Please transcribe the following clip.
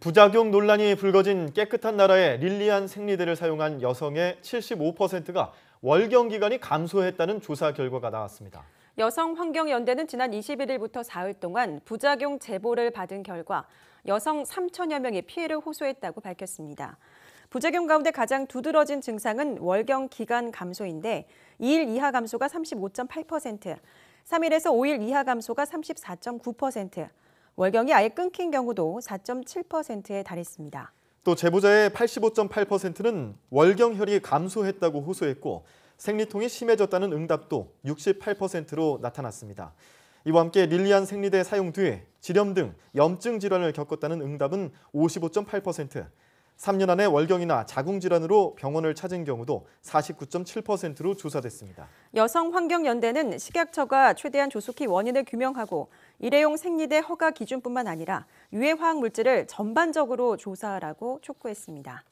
부작용 논란이 불거진 깨끗한 나라의 릴리안 생리대를 사용한 여성의 75%가 월경 기간이 감소했다는 조사 결과가 나왔습니다. 여성환경연대는 지난 21일부터 4일 동안 부작용 제보를 받은 결과 여성 3천여 명이 피해를 호소했다고 밝혔습니다. 부작용 가운데 가장 두드러진 증상은 월경 기간 감소인데 2일 이하 감소가 35.8%, 3일에서 5일 이하 감소가 34.9%, 월경이 아예 끊긴 경우도 4.7%에 달했습니다. 또 제보자의 85.8%는 월경혈이 감소했다고 호소했고 생리통이 심해졌다는 응답도 68%로 나타났습니다. 이와 함께 릴리안 생리대 사용 뒤에 질등 염증 질환을 겪었다는 응답은 55.8%, 3년 안에 월경이나 자궁질환으로 병원을 찾은 경우도 49.7%로 조사됐습니다. 여성환경연대는 식약처가 최대한 조속히 원인을 규명하고 일회용 생리대 허가 기준뿐만 아니라 유해화학 물질을 전반적으로 조사하라고 촉구했습니다.